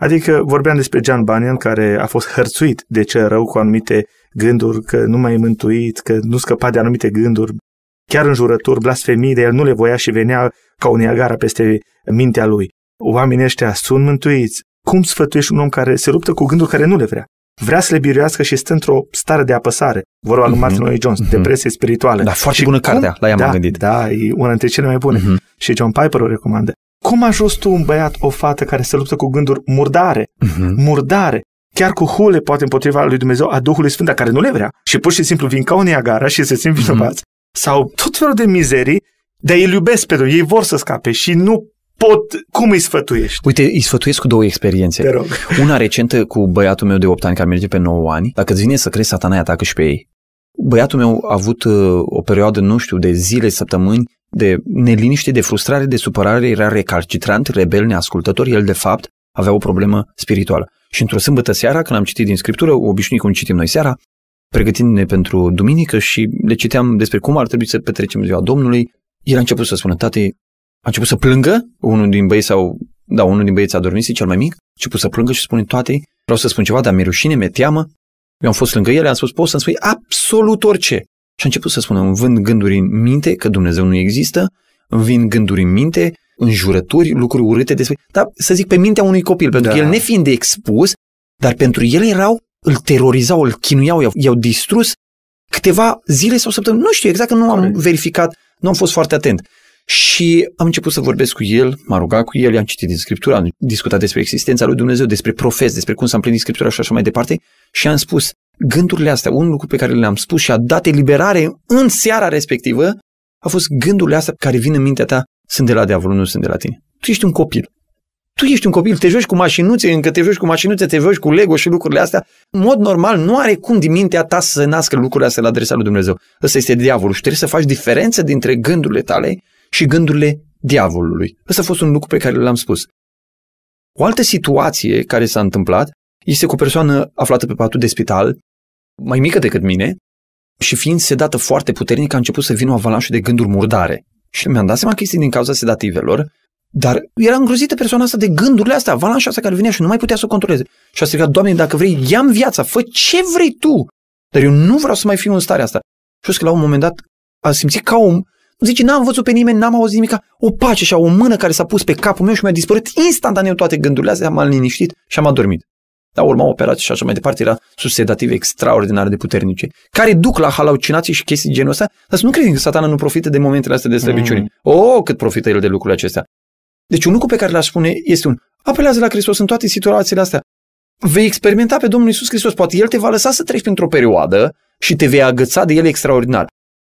Adică vorbeam despre John Bunyan care a fost hărțuit de ce rău cu anumite gânduri, că nu mai e mântuit, că nu scăpa de anumite gânduri chiar în jurături, blasfemii, de el nu le voia și venea ca o neagara peste mintea lui. Oamenii ăștia sunt mântuiți. Cum sfătuiești un om care se luptă cu gândul care nu le vrea? Vrea să le biruiască și stă într-o stare de apăsare. Vorba mhm. lui mm-hmm. Martin Lloyd Jones, depresie spirituală. Da, foarte și bună cum? cartea, la ea da, m-am gândit. Da, e una dintre cele mai bune. Uh-huh. Și John Piper o recomandă. Cum ajuns tu un băiat, o fată care se luptă cu gânduri murdare? Uh-huh. Murdare chiar cu hule, poate împotriva lui Dumnezeu, a Duhului Sfânt, dar care nu le vrea. Și pur și simplu vin ca o neagara și se simt vinovați sau tot felul de mizerii, dar ei iubesc pe ei vor să scape și nu pot, cum îi sfătuiești? Uite, îi sfătuiesc cu două experiențe. Te rog. Una recentă cu băiatul meu de 8 ani, care merge pe 9 ani, dacă îți vine să crezi, satana atacă și pe ei. Băiatul meu a avut uh, o perioadă, nu știu, de zile, săptămâni, de neliniște, de frustrare, de supărare, era recalcitrant, rebel, neascultător, el de fapt avea o problemă spirituală. Și într-o sâmbătă seara, când am citit din scriptură, obișnuit cum citim noi seara, pregătindu-ne pentru duminică și le citeam despre cum ar trebui să petrecem ziua Domnului, el a început să spună, tate, a început să plângă, unul din băieți sau, da, unul din băieți dormit, cel mai mic, a început să plângă și spune, toate, vreau să spun ceva, dar mi-e rușine, mi-e teamă. Eu am fost lângă el, am spus, poți să-mi spui absolut orice. Și a început să spună, îmi vând gânduri în minte că Dumnezeu nu există, îmi vin gânduri în minte, în jurături, lucruri urâte despre... Dar să zic pe mintea unui copil, pentru da. că el nefiind de expus, dar pentru el erau îl terorizau, îl chinuiau, i-au, i-au distrus câteva zile sau săptămâni. Nu știu exact, că nu am verificat, nu am fost foarte atent. Și am început să vorbesc cu el, m a rugat cu el, i-am citit din Scriptura, am discutat despre existența lui Dumnezeu, despre profes, despre cum s-a împlinit Scriptura și așa mai departe și am spus gândurile astea, un lucru pe care le-am spus și a dat eliberare în seara respectivă, a fost gândurile astea care vin în mintea ta, sunt de la diavolul, nu sunt de la tine. Tu ești un copil tu ești un copil, te joci cu mașinuțe, încă te joci cu mașinuțe, te joci cu Lego și lucrurile astea. În mod normal, nu are cum din mintea ta să se nască lucrurile astea la adresa lui Dumnezeu. Ăsta este diavolul și trebuie să faci diferență dintre gândurile tale și gândurile diavolului. Ăsta a fost un lucru pe care l-am spus. O altă situație care s-a întâmplat este cu o persoană aflată pe patul de spital, mai mică decât mine, și fiind sedată foarte puternic, a început să vină o avalanșă de gânduri murdare. Și mi-am dat seama că este din cauza sedativelor, dar era îngrozită persoana asta de gândurile astea, avalanșa asta care venea și nu mai putea să o controleze. Și a strigat, Doamne, dacă vrei, ia-mi viața, fă ce vrei Tu, dar eu nu vreau să mai fiu în starea asta. Și că la un moment dat a simțit ca om, zice, n-am văzut pe nimeni, n-am auzit nimic, o pace și o mână care s-a pus pe capul meu și mi-a dispărut instantaneu toate gândurile astea, m-am liniștit și am adormit. Dar urma operații și așa mai departe, era subsedative extraordinar de puternice, care duc la halucinații și chestii genul ăsta, dar să nu credem că satana nu profită de momentele astea de slăbiciune. Mm. Oh, cât profită el de lucrurile acestea. Deci un lucru pe care l-aș spune este un apelează la Hristos în toate situațiile astea. Vei experimenta pe Domnul Isus Hristos. Poate El te va lăsa să treci pentru o perioadă și te vei agăța de El extraordinar.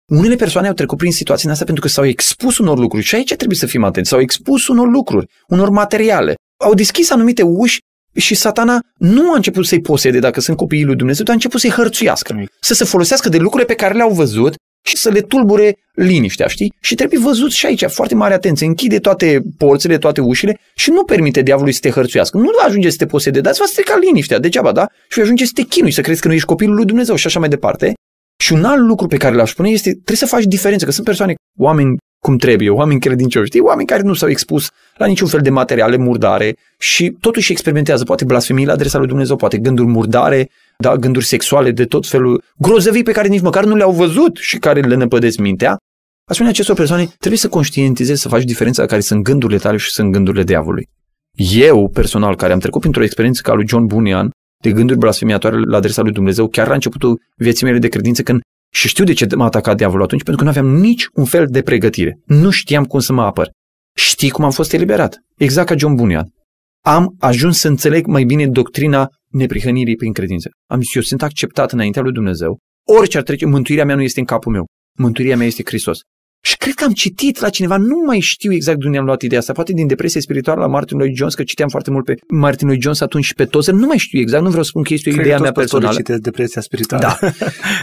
Unele persoane au trecut prin situații astea pentru că s-au expus unor lucruri și aici trebuie să fim atenți. S-au expus unor lucruri, unor materiale. Au deschis anumite uși și satana nu a început să-i posede dacă sunt copiii lui Dumnezeu, dar a început să-i hărțuiască, să se folosească de lucrurile pe care le-au văzut și să le tulbure liniștea, știi? Și trebuie văzut și aici, foarte mare atenție, închide toate porțile, toate ușile și nu permite diavolului să te hărțuiască. Nu va ajunge să te posede, dar îți va strica liniștea, degeaba, da? Și vei ajunge să te chinui, să crezi că nu ești copilul lui Dumnezeu și așa mai departe. Și un alt lucru pe care l-aș spune este, trebuie să faci diferență, că sunt persoane, oameni cum trebuie, oameni credincioși, știi? Oameni care nu s-au expus la niciun fel de materiale murdare și totuși experimentează poate blasfemii la adresa lui Dumnezeu, poate gânduri murdare, da, gânduri sexuale de tot felul, grozăvii pe care nici măcar nu le-au văzut și care le năpădesc mintea, spune acestor persoane trebuie să conștientizezi, să faci diferența care sunt gândurile tale și sunt gândurile diavolului. Eu, personal, care am trecut printr-o experiență ca lui John Bunyan, de gânduri blasfemiatoare la adresa lui Dumnezeu, chiar la începutul vieții mele de credință, când și știu de ce m-a atacat diavolul atunci, pentru că nu aveam nici un fel de pregătire. Nu știam cum să mă apăr. Știi cum am fost eliberat? Exact ca John Bunyan. Am ajuns să înțeleg mai bine doctrina neprihănirii prin credință. Am zis, eu sunt acceptat înaintea lui Dumnezeu, orice ar trece, mântuirea mea nu este în capul meu, mântuirea mea este Hristos. Și cred că am citit la cineva, nu mai știu exact de unde am luat ideea asta, poate din depresie spirituală la Martin Lloyd Jones, că citeam foarte mult pe Martin Lloyd Jones atunci și pe Tozer, nu mai știu exact, nu vreau să spun că este o idee mea personală. Citesc depresia spirituală. Da.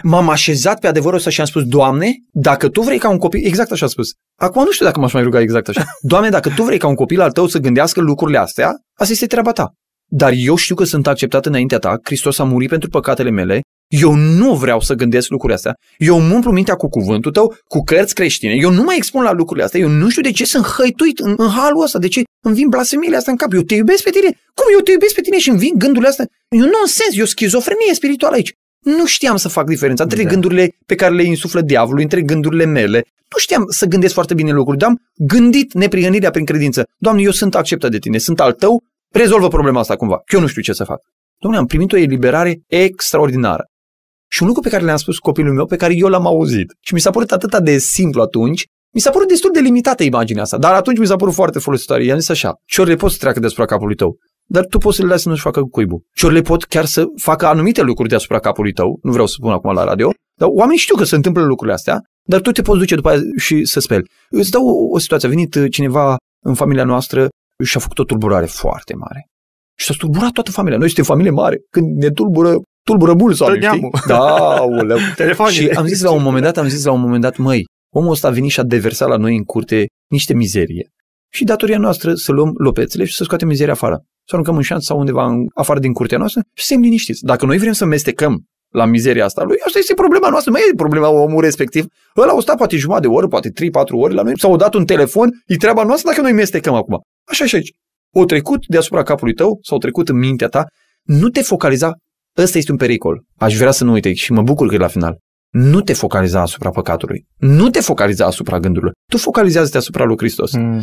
M-am așezat pe adevărul ăsta și am spus, Doamne, dacă tu vrei ca un copil, exact așa a spus. Acum nu știu dacă m-aș mai ruga exact așa. Doamne, dacă tu vrei ca un copil al tău să gândească lucrurile astea, asta este treaba ta dar eu știu că sunt acceptat înaintea ta, Hristos a murit pentru păcatele mele, eu nu vreau să gândesc lucrurile astea, eu îmi umplu mintea cu cuvântul tău, cu cărți creștine, eu nu mai expun la lucrurile astea, eu nu știu de ce sunt hăituit în, în halul ăsta, de ce îmi vin blasfemiile astea în cap, eu te iubesc pe tine, cum eu te iubesc pe tine și îmi vin gândurile astea, Eu nu nonsens, e schizofrenie spirituală aici. Nu știam să fac diferența între da. gândurile pe care le insuflă diavolul, între gândurile mele. Nu știam să gândesc foarte bine lucruri, dar am gândit neprihănirea prin credință. Doamne, eu sunt acceptat de tine, sunt al tău, rezolvă problema asta cumva, că eu nu știu ce să fac. Domnule, am primit o eliberare extraordinară. Și un lucru pe care le-am spus copilului meu, pe care eu l-am auzit. Și mi s-a părut atât de simplu atunci, mi s-a părut destul de limitată imaginea asta, dar atunci mi s-a părut foarte folositoare. I-am zis așa, ciorile pot să treacă deasupra capului tău, dar tu poți să le lași să nu-și facă cuibul. Ciorile pot chiar să facă anumite lucruri deasupra capului tău, nu vreau să spun acum la radio, dar oamenii știu că se întâmplă lucrurile astea, dar tu te poți duce după aia și să speli. Îți dau o, o situație. A venit uh, cineva în familia noastră și a făcut o tulburare foarte mare. Și s-a tulburat toată familia. Noi suntem familie mare. Când ne tulbură, tulbură bulsa, știi? Da, uleu. și am zis la un moment dat, am zis la un moment dat, măi, omul ăsta a venit și a deversat la noi în curte niște mizerie. Și datoria noastră să luăm lopețele și să scoatem mizeria afară. Să aruncăm în șanță sau undeva în, afară din curtea noastră și să liniștiți. Dacă noi vrem să mestecăm la mizeria asta lui. Asta este problema noastră, Mai e problema omului respectiv. Ăla au stat poate jumătate de oră, poate 3-4 ori la noi, sau au dat un telefon, e treaba noastră dacă noi mestecăm acum. Așa și aici. O trecut deasupra capului tău sau trecut în mintea ta, nu te focaliza. Ăsta este un pericol. Aș vrea să nu uite și mă bucur că e la final. Nu te focaliza asupra păcatului. Nu te focaliza asupra gândurilor. Tu focalizează-te asupra lui Hristos. Mm.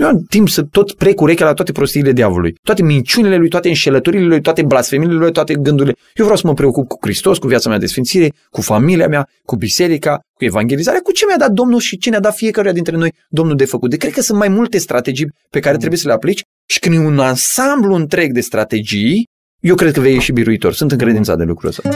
Eu am timp să tot prec urechea la toate prostiile diavolului, toate minciunile lui, toate înșelăturile lui, toate blasfemiile lui, toate gândurile. Eu vreau să mă preocup cu Hristos, cu viața mea de sfințire, cu familia mea, cu biserica, cu evangelizarea, cu ce mi-a dat Domnul și ce ne-a dat fiecare dintre noi Domnul de făcut. De deci cred că sunt mai multe strategii pe care mm. trebuie să le aplici și când e un ansamblu întreg de strategii, eu cred că vei ieși biruitor. Sunt încredințat de lucrul ăsta.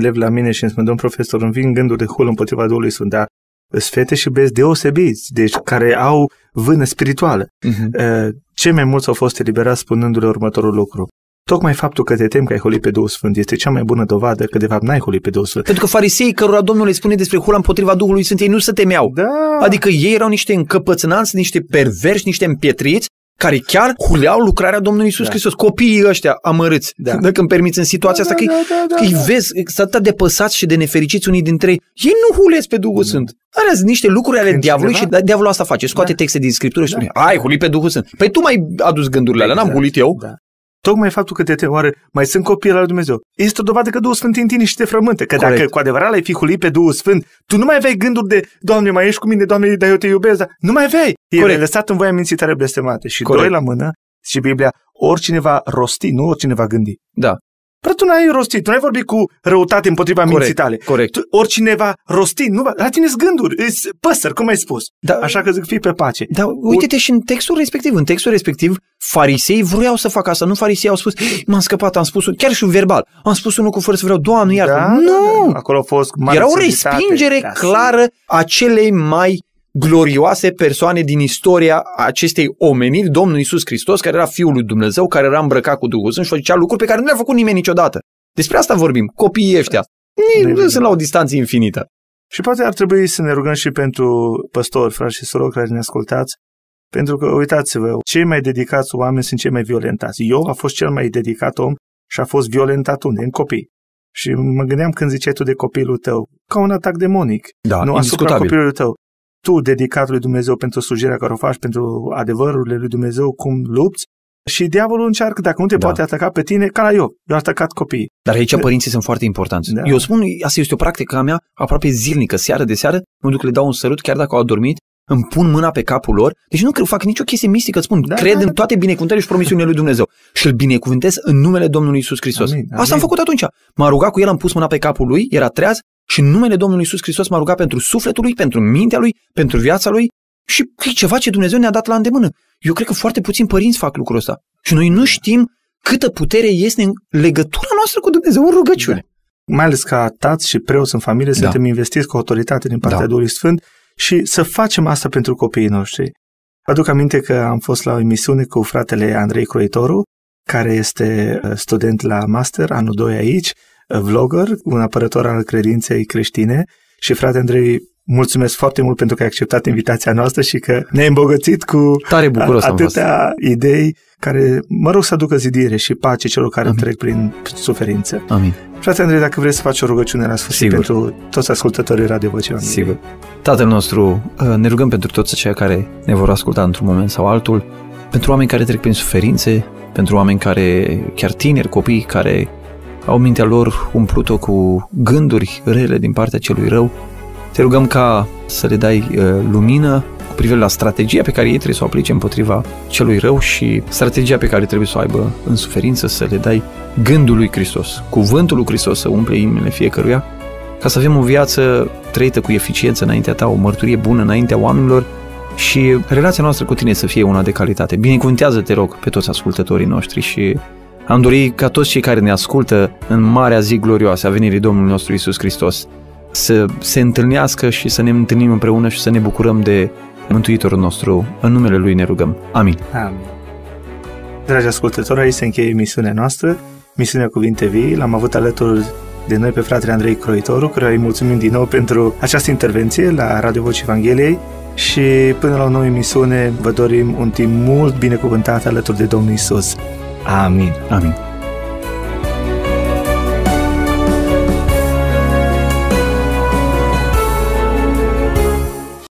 elev la mine și îmi spune, domn profesor, îmi vin gândul de hul împotriva Duhului Sfânt, dar sunt fete și băieți deosebiți, deci care au vână spirituală. Uh-huh. Cei mai mulți au fost eliberați spunându-le următorul lucru. Tocmai faptul că te temi că ai holit pe Duhul Sfânt este cea mai bună dovadă că de fapt n-ai holit pe Duhul Sfânt. Pentru că farisei cărora Domnul le spune despre hula împotriva Duhului Sfânt, ei nu se temeau. Da. Adică ei erau niște încăpățânați, niște perverși, niște împietriți care chiar huleau lucrarea Domnului Isus da. Hristos. Copiii ăștia amărâți, da. dacă îmi permiți, în situația da, asta, da, că da, da, da, da. vezi, sunt atât de păsați și de nefericiți unii dintre ei. Ei nu hulesc pe Duhul da. Sfânt. Are niște lucruri ale Când diavolului da? și da, diavolul asta face. Scoate da. texte din Scriptură și da. spune, da. ai, hulit pe Duhul Sânt. Păi tu mai adus gândurile alea, exact. n-am hulit eu. Da. Tocmai faptul că te temi, oare mai sunt copii al Dumnezeu, este o dovadă că Duhul Sfânt e în tine și te frământă. Că Corect. dacă cu adevărat ai fi hulit pe Duhul Sfânt, tu nu mai aveai gânduri de, Doamne, mai ești cu mine, Doamne, dar eu te iubesc, dar nu mai aveai. E lăsat în voia minții tare blestemate. Și Corect. doi la mână, și Biblia, oricine va rosti, nu oricine va gândi. Da. Păi tu n-ai rostit, tu n-ai vorbit cu răutate împotriva corect, minții tale. Corect. Tu, oricineva rosti, nu va, la tine gânduri, îți păsări, cum ai spus. Da, Așa că zic, fii pe pace. Da, uite-te și în textul respectiv. În textul respectiv, farisei vreau să fac asta, nu farisei au spus, m-am scăpat, am spus, chiar și un verbal, am spus unul cu fără să vreau, doamne, iar. Da, nu! Da, da, acolo a fost Era o respingere da, clară a celei mai glorioase persoane din istoria acestei omeniri, Domnul Isus Hristos, care era Fiul lui Dumnezeu, care era îmbrăcat cu Duhul Sfânt și făcea lucruri pe care nu le-a făcut nimeni niciodată. Despre asta vorbim, copiii ăștia. Ei nu sunt la o distanță infinită. Și poate ar trebui să ne rugăm și pentru păstori, frați și sorori care ne ascultați, pentru că, uitați-vă, cei mai dedicați oameni sunt cei mai violentați. Eu a fost cel mai dedicat om și a fost violentat unde? În copii. Și mă gândeam când ziceai tu de copilul tău, ca un atac demonic. Da, nu asupra copilului tău tu dedicat lui Dumnezeu pentru slujirea care o faci, pentru adevărurile lui Dumnezeu, cum lupți, și diavolul încearcă, dacă nu te da. poate ataca pe tine, ca la eu. Eu am atacat copiii. Dar aici părinții sunt foarte importanți. Da. Eu spun, asta este o practică a mea aproape zilnică, seară de seară, mă duc, le dau un sărut, chiar dacă au adormit, îmi pun mâna pe capul lor, deci nu fac nicio chestie mistică, spun, da, cred da, da. în toate binecuvântările și promisiunile lui Dumnezeu și îl binecuvântez în numele Domnului Isus Hristos. Amin, amin. Asta am făcut atunci. m a rugat cu el, am pus mâna pe capul lui, era treaz și în numele Domnului Isus Hristos m-a rugat pentru sufletul lui, pentru mintea lui, pentru viața lui și e ceva ce Dumnezeu ne-a dat la îndemână. Eu cred că foarte puțini părinți fac lucrul ăsta. Și noi nu știm câtă putere este în legătura noastră cu Dumnezeu în rugăciune. Da. Mai ales ca tați și preoți în familie, da. suntem investiți cu autoritate din partea da. Duhului Sfânt și să facem asta pentru copiii noștri. Aduc aminte că am fost la o emisiune cu fratele Andrei Croitoru, care este uh, student la master, anul 2 aici, vlogger, un apărător al credinței creștine și frate Andrei, mulțumesc foarte mult pentru că ai acceptat invitația noastră și că ne-ai îmbogățit cu Tare bucuros atâtea idei care, mă rog, să aducă zidire și pace celor care Amin. trec prin suferință. Amin. Frate Andrei, dacă vrei să faci o rugăciune la sfârșit Sigur. pentru toți ascultătorii Radio Vocea Sigur. Tatăl nostru, uh, ne rugăm pentru toți cei care ne vor asculta într-un moment sau altul, pentru oameni care trec prin suferințe, pentru oameni care, chiar tineri, copii care au mintea lor o cu gânduri rele din partea celui rău. Te rugăm ca să le dai uh, lumină cu privire la strategia pe care ei trebuie să o aplice împotriva celui rău și strategia pe care trebuie să o aibă în suferință, să le dai gândul lui Hristos, cuvântul lui Hristos să umple inimile fiecăruia, ca să avem o viață trăită cu eficiență înaintea ta, o mărturie bună înaintea oamenilor și relația noastră cu tine să fie una de calitate. Binecuvântează, te rog, pe toți ascultătorii noștri și am dorit ca toți cei care ne ascultă în marea zi glorioasă a venirii Domnului nostru Isus Hristos să se întâlnească și să ne întâlnim împreună și să ne bucurăm de Mântuitorul nostru. În numele Lui ne rugăm. Amin. Amin. Dragi ascultători, aici se încheie misiunea noastră. Misiunea Cuvinte Vii. L-am avut alături de noi pe fratele Andrei Croitoru, căruia îi mulțumim din nou pentru această intervenție la Radio Voce Evangheliei și până la o nouă emisiune vă dorim un timp mult binecuvântat alături de Domnul Isus. Amén. Amén.